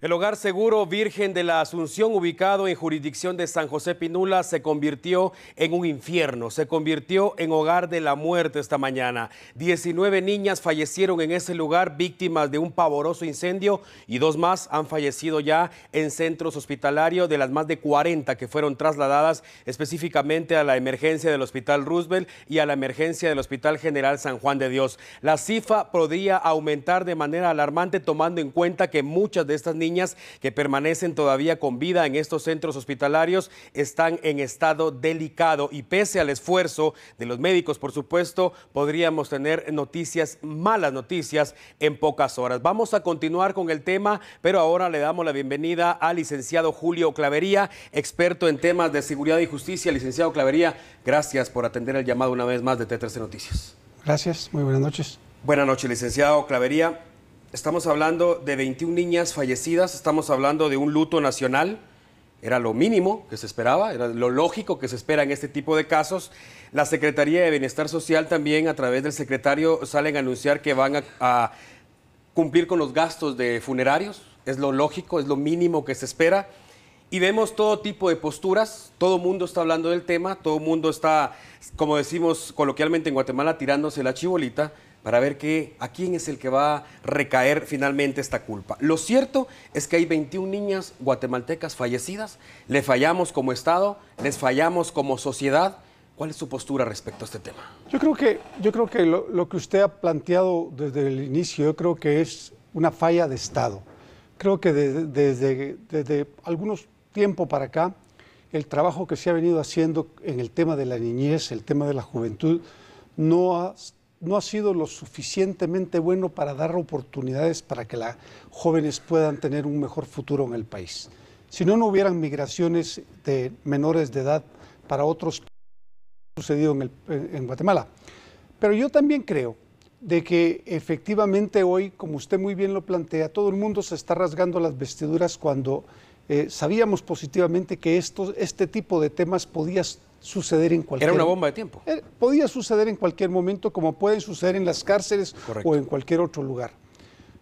El hogar seguro Virgen de la Asunción, ubicado en jurisdicción de San José Pinula, se convirtió en un infierno, se convirtió en hogar de la muerte esta mañana. 19 niñas fallecieron en ese lugar víctimas de un pavoroso incendio y dos más han fallecido ya en centros hospitalarios de las más de 40 que fueron trasladadas específicamente a la emergencia del Hospital Roosevelt y a la emergencia del Hospital General San Juan de Dios. La cifra podría aumentar de manera alarmante tomando en cuenta que muchas de estas niñas niñas que permanecen todavía con vida en estos centros hospitalarios están en estado delicado y pese al esfuerzo de los médicos, por supuesto, podríamos tener noticias, malas noticias en pocas horas. Vamos a continuar con el tema, pero ahora le damos la bienvenida al licenciado Julio Clavería, experto en temas de seguridad y justicia. Licenciado Clavería, gracias por atender el llamado una vez más de T13 Noticias. Gracias, muy buenas noches. Buenas noches, licenciado Clavería. Estamos hablando de 21 niñas fallecidas, estamos hablando de un luto nacional. Era lo mínimo que se esperaba, era lo lógico que se espera en este tipo de casos. La Secretaría de Bienestar Social también, a través del secretario, salen a anunciar que van a, cumplir con los gastos de funerarios. Es lo lógico, es lo mínimo que se espera. Y vemos todo tipo de posturas, todo mundo está hablando del tema, todo mundo está, como decimos coloquialmente en Guatemala, tirándose la chibolita para ver que, a quién es el que va a recaer finalmente esta culpa. Lo cierto es que hay 21 niñas guatemaltecas fallecidas, le fallamos como Estado, les fallamos como sociedad. ¿Cuál es su postura respecto a este tema? Yo creo que, yo creo que lo, que usted ha planteado desde el inicio, yo creo que es una falla de Estado. Creo que desde, desde, algunos tiempos para acá, el trabajo que se ha venido haciendo en el tema de la niñez, el tema de la juventud, no ha no ha sido lo suficientemente bueno para dar oportunidades para que las jóvenes puedan tener un mejor futuro en el país. Si no, no hubieran migraciones de menores de edad para otros sucedido en, sucedido en Guatemala. Pero yo también creo de que efectivamente hoy, como usted muy bien lo plantea, todo el mundo se está rasgando las vestiduras cuando eh, sabíamos positivamente que estos, este tipo de temas podías suceder en cualquier Era una bomba de tiempo. Eh, podía suceder en cualquier momento, como pueden suceder en las cárceles o en cualquier otro lugar.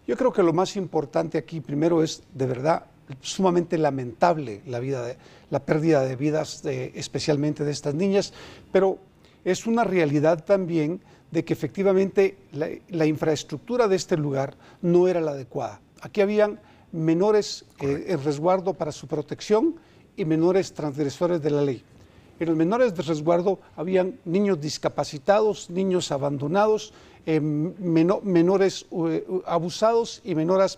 Yo creo que lo más importante aquí, primero, es de verdad sumamente lamentable la, vida de, la pérdida de vidas, especialmente de estas niñas, pero es una realidad también de que efectivamente la, infraestructura de este lugar no era la adecuada. Aquí habían menores eh, en resguardo para su protección y menores transgresores de la ley en los menores de resguardo habían niños discapacitados, niños abandonados, em, menores abusados y menores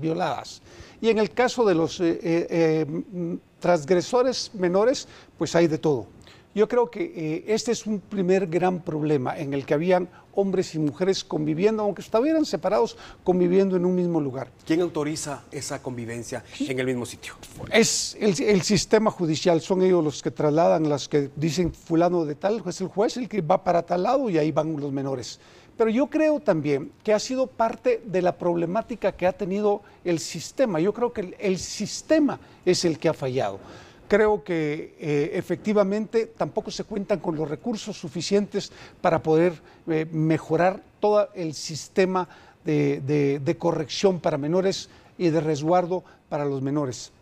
violadas. Y en el caso de los eh, eh, em, transgresores menores, pues hay de todo. Yo creo que eh, este es un primer gran problema en el que habían hombres y mujeres conviviendo, aunque estuvieran separados, conviviendo en un mismo lugar. ¿Quién autoriza esa convivencia en el mismo sitio? Es el, sistema judicial, son ellos los que trasladan, las que dicen fulano de tal, es el juez el que va para tal lado y ahí van los menores. Pero yo creo también que ha sido parte de la problemática que ha tenido el sistema. Yo creo que el, el sistema es el que ha fallado creo que eh, efectivamente tampoco se cuentan con los recursos suficientes para poder eh, mejorar todo el sistema de, corrección para menores y de resguardo para los menores.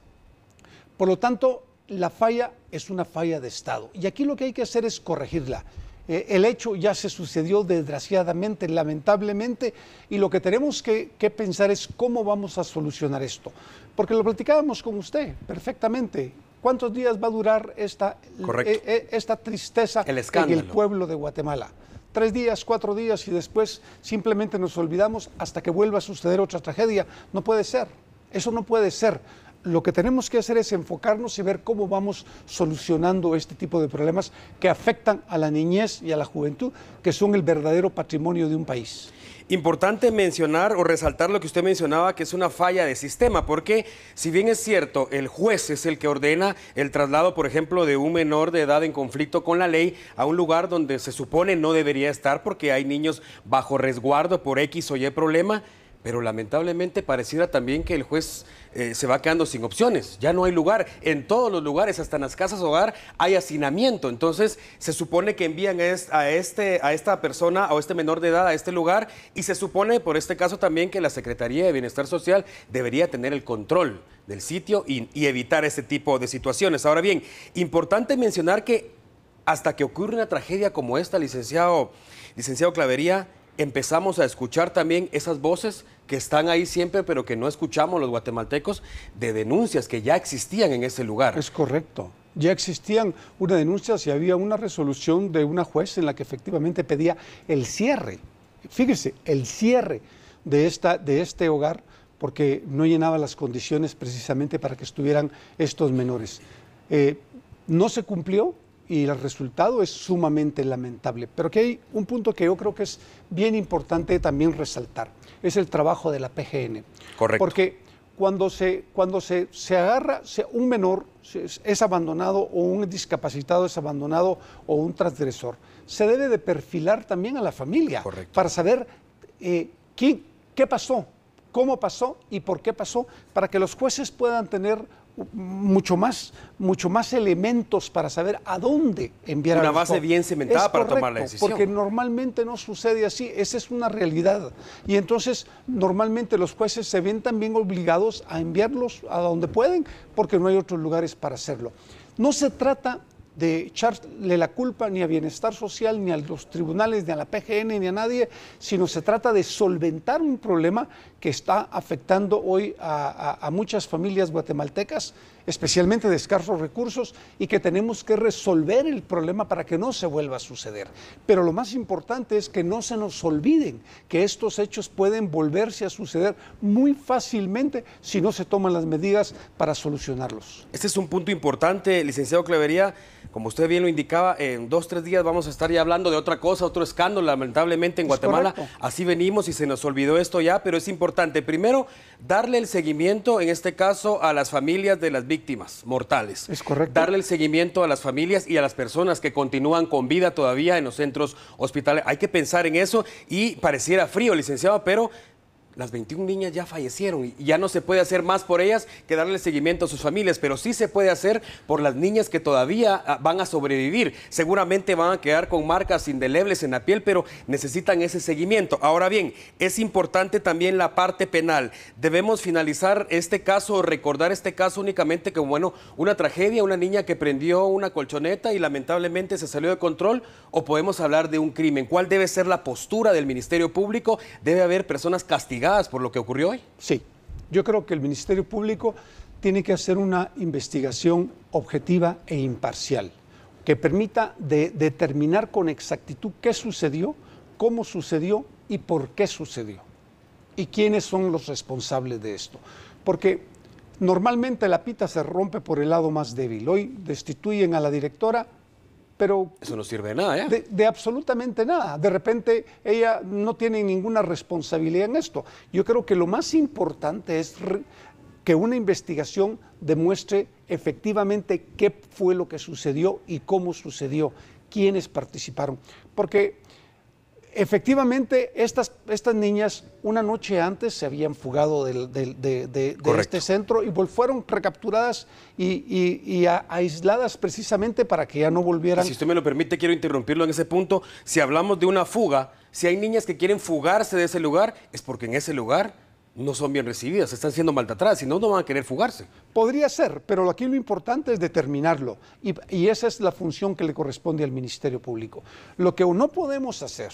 Por lo tanto, la falla es una falla de Estado y aquí lo que hay que hacer es corregirla. Eh, el hecho ya se sucedió desgraciadamente, lamentablemente, y lo que tenemos que, pensar es cómo vamos a solucionar esto. Porque lo platicábamos con usted perfectamente. ¿Cuántos días va a durar esta, eh, eh, esta tristeza en el pueblo de Guatemala? Tres días, cuatro días y después simplemente nos olvidamos hasta que vuelva a suceder otra tragedia. No puede ser. Eso no puede ser. Lo que tenemos que hacer es enfocarnos y ver cómo vamos solucionando este tipo de problemas que afectan a la niñez y a la juventud, que son el verdadero patrimonio de un país. Importante mencionar o resaltar lo que usted mencionaba, que es una falla de sistema, porque si bien es cierto, el juez es el que ordena el traslado, por ejemplo, de un menor de edad en conflicto con la ley a un lugar donde se supone no debería estar porque hay niños bajo resguardo por X o Y problema pero lamentablemente pareciera también que el juez eh, se va quedando sin opciones. Ya no hay lugar. En todos los lugares, hasta en las casas hogar, hay hacinamiento. Entonces, se supone que envían a, este, a esta persona o a este menor de edad a este lugar y se supone, por este caso también, que la Secretaría de Bienestar Social debería tener el control del sitio y, evitar este tipo de situaciones. Ahora bien, importante mencionar que hasta que ocurre una tragedia como esta, licenciado, licenciado Clavería, empezamos a escuchar también esas voces que están ahí siempre, pero que no escuchamos los guatemaltecos de denuncias que ya existían en ese lugar. Es correcto. Ya existían una denuncia y había una resolución de una juez en la que efectivamente pedía el cierre. Fíjese, el cierre de, esta, de este hogar porque no llenaba las condiciones precisamente para que estuvieran estos menores. Eh, no se cumplió, y el resultado es sumamente lamentable. Pero que hay un punto que yo creo que es bien importante también resaltar, es el trabajo de la PGN. Correcto. Porque cuando se, cuando se, agarra, un menor es abandonado o un discapacitado es abandonado o un transgresor, se debe de perfilar también a la familia Correcto. para saber eh, qué pasó, cómo pasó y por qué pasó, para que los jueces puedan tener mucho más, mucho más elementos para saber a dónde enviar una base bien cementada para tomar la decisión. Porque normalmente no sucede así, esa es una realidad. Y entonces normalmente los jueces se ven también obligados a enviarlos a donde pueden porque no hay otros lugares para hacerlo. No se trata de echarle la culpa ni a Bienestar Social, ni a los tribunales, ni a la PGN, ni a nadie, sino se trata de solventar un problema que está afectando hoy a, muchas familias guatemaltecas, especialmente de escasos recursos, y que tenemos que resolver el problema para que no se vuelva a suceder. Pero lo más importante es que no se nos olviden que estos hechos pueden volverse a suceder muy fácilmente si no se toman las medidas para solucionarlos. Este es un punto importante, licenciado Clavería. Como usted bien lo indicaba, en dos, tres días vamos a estar ya hablando de otra cosa, otro escándalo, lamentablemente en Guatemala. Así venimos y se nos olvidó esto ya, pero es importante. Primero, darle el seguimiento, en este caso, a las familias de las víctimas mortales. Es correcto. Darle el seguimiento a las familias y a las personas que continúan con vida todavía en los centros hospitales. Hay que pensar en eso y pareciera frío, licenciado, pero las 21 niñas ya fallecieron y ya no se puede hacer más por ellas que darle seguimiento a sus familias, pero sí se puede hacer por las niñas que todavía ah, van a sobrevivir. Seguramente van a quedar con marcas indelebles en la piel, pero necesitan ese seguimiento. Ahora bien, es importante también la parte penal. Debemos finalizar este caso, recordar este caso únicamente como, bueno, una tragedia, una niña que prendió una colchoneta y lamentablemente se salió de control, o podemos hablar de un crimen. ¿Cuál debe ser la postura del Ministerio Público? Debe haber personas castigadas por lo que ocurrió hoy? Sí, yo creo que el Ministerio Público tiene que hacer una investigación objetiva e imparcial que permita determinar con exactitud qué sucedió, cómo sucedió y por qué sucedió. Y quiénes son los responsables de esto. Porque normalmente la pita se rompe por el lado más débil. Hoy destituyen a la directora pero... Eso no sirve de nada, De, de, absolutamente nada. De repente ella no tiene ninguna responsabilidad en esto. Yo creo que lo más importante es que una investigación demuestre efectivamente qué fue lo que sucedió y cómo sucedió, quiénes participaron. Porque Efectivamente, estas, estas niñas una noche antes se habían fugado de, este centro y fueron recapturadas y, aisladas precisamente para que ya no volvieran. Si usted me lo permite, quiero interrumpirlo en ese punto. Si hablamos de una fuga, si hay niñas que quieren fugarse de ese lugar, es porque en ese lugar no son bien recibidas, están siendo maltratadas, si no, no van a querer fugarse. Podría ser, pero aquí lo importante es determinarlo y, y esa es la función que le corresponde al Ministerio Público. Lo que no podemos hacer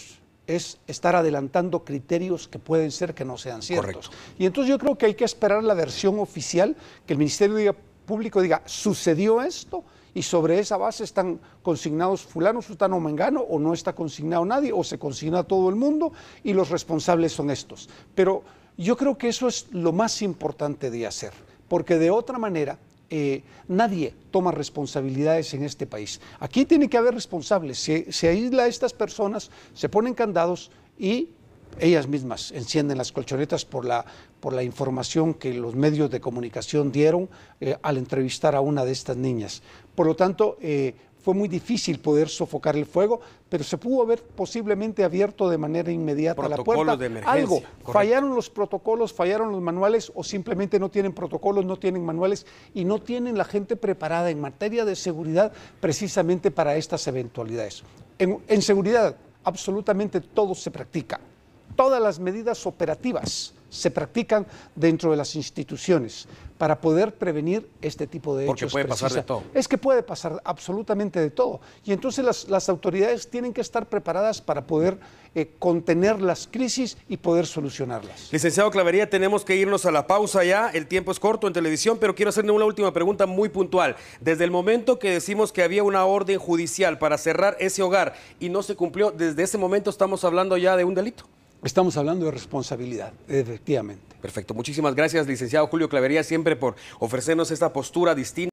es estar adelantando criterios que pueden ser que no sean ciertos. Y entonces yo creo que hay que esperar la versión oficial, que el Ministerio Público diga, sucedió esto y sobre esa base están consignados fulano, o mengano, o no está consignado nadie, o se consigna todo el mundo y los responsables son estos. Pero yo creo que eso es lo más importante de hacer, porque de otra manera eh, nadie toma responsabilidades en este país. Aquí tiene que haber responsables. Se, se aísla a estas personas, se ponen candados y ellas mismas encienden las colchonetas por la, por la información que los medios de comunicación dieron eh, al entrevistar a una de estas niñas. Por lo tanto, eh, fue muy difícil poder sofocar el fuego, pero se pudo haber posiblemente abierto de manera inmediata la puerta. De emergencia, fallaron los protocolos, fallaron los manuales o simplemente no tienen protocolos, no tienen manuales y no tienen la gente preparada en materia de seguridad precisamente para estas eventualidades. en seguridad, absolutamente todo se practica todas las medidas operativas se practican dentro de las instituciones para poder prevenir este tipo de hechos. Porque puede pasar de todo. Es que puede pasar absolutamente de todo. Y entonces las, autoridades tienen que estar preparadas para poder eh, contener las crisis y poder solucionarlas. Licenciado Clavería, tenemos que irnos a la pausa ya. El tiempo es corto en televisión, pero quiero hacerle una última pregunta muy puntual. Desde el momento que decimos que había una orden judicial para cerrar ese hogar y no se cumplió, desde ese momento estamos hablando ya de un delito. Estamos hablando de responsabilidad, efectivamente. Perfecto. Muchísimas gracias, licenciado Julio Clavería, siempre por ofrecernos esta postura distinta.